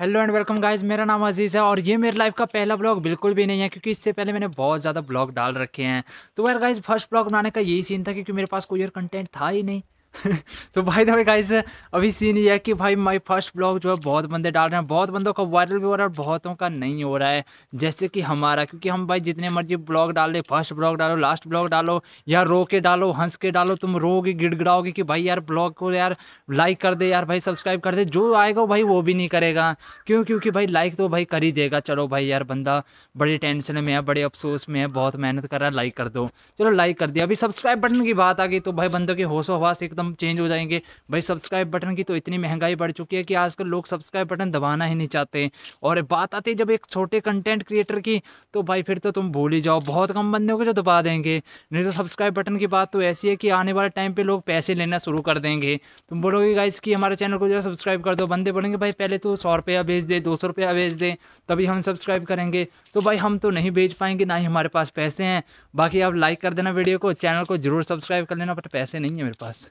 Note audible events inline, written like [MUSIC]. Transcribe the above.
hello and welcome guys मेरा नाम अजीज़ है और ये मेरे लाइफ का पहला ब्लॉग बिल्कुल भी नहीं है क्योंकि इससे पहले मैंने बहुत ज़्यादा ब्लॉग डाल रखे हैं तो वह गाइस फर्स्ट ब्लॉग बनाने का यही सीन था क्योंकि मेरे पास कोई और कंटेंट था ही नहीं [LAUGHS] तो भाई दफे गाइस अभी सीन ये है कि भाई माय फर्स्ट ब्लॉग जो है बहुत बंदे डाल रहे हैं बहुत बंदों का वायरल भी हो रहा है बहुतों का नहीं हो रहा है जैसे कि हमारा क्योंकि हम भाई जितने मर्जी ब्लॉग डाल रहे फर्स्ट ब्लॉग डालो लास्ट ब्लॉग डालो या रो के डालो हंस के डालो तुम रोगे गिड़गड़ाओगे कि भाई यार ब्लॉग को यार लाइक कर दे यार भाई सब्सक्राइब कर दे जो आएगा भाई वो भी नहीं करेगा क्यों क्योंकि भाई लाइक तो भाई कर ही देगा चलो भाई यार बंदा बड़ी टेंशन में है बड़े अफसोस में है बहुत मेहनत कर रहा है लाइक कर दो चलो लाइक कर दिया अभी सब्सक्राइब बटन की बात आ गई तो भाई बंदों की होशो हवास एकदम एकदम चेंज हो जाएंगे भाई सब्सक्राइब बटन की तो इतनी महंगाई बढ़ चुकी है कि आजकल लोग सब्सक्राइब बटन दबाना ही नहीं चाहते और बात आती है जब एक छोटे कंटेंट क्रिएटर की तो भाई फिर तो तुम भूल ही जाओ बहुत कम बंदे को जो दबा देंगे नहीं तो सब्सक्राइब बटन की बात तो ऐसी है कि आने वाले टाइम पर लोग पैसे लेना शुरू कर देंगे तुम बोलोगे गाइस कि हमारे चैनल को जो है सब्सक्राइब कर दो बंदे बोलेंगे भाई पहले तो सौ रुपया भेज दे दो सौ रुपया भेज दे तभी हम सब्सक्राइब करेंगे तो भाई हम तो नहीं भेज पाएंगे ना ही हमारे पास पैसे हैं बाकी आप लाइक कर देना वीडियो को चैनल को जरूर सब्सक्राइब कर लेना बट पैसे नहीं है मेरे पास